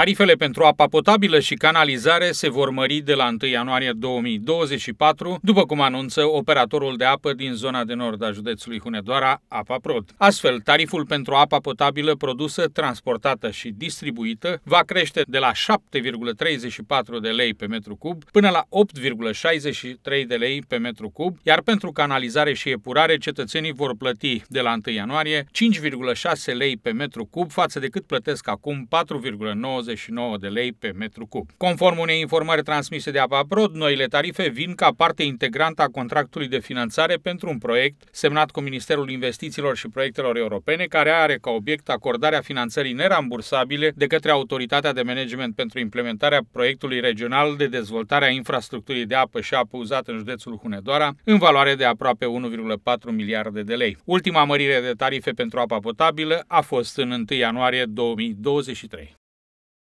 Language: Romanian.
Tarifele pentru apa potabilă și canalizare se vor mări de la 1 ianuarie 2024, după cum anunță operatorul de apă din zona de nord a județului Hunedoara, Apa Prod. Astfel, tariful pentru apa potabilă produsă, transportată și distribuită va crește de la 7,34 de lei pe metru cub până la 8,63 de lei pe metru cub, iar pentru canalizare și epurare, cetățenii vor plăti de la 1 ianuarie 5,6 lei pe metru cub față de cât plătesc acum 4,9 29 de lei pe metru cub. Conform unei informări transmise de Apaprod, noile tarife vin ca parte integrantă a contractului de finanțare pentru un proiect semnat cu Ministerul Investițiilor și Proiectelor Europene, care are ca obiect acordarea finanțării nerambursabile de către Autoritatea de Management pentru implementarea proiectului regional de dezvoltare a infrastructurii de apă și apă uzată în județul Hunedoara, în valoare de aproape 1,4 miliarde de lei. Ultima mărire de tarife pentru apa potabilă a fost în 1 ianuarie 2023.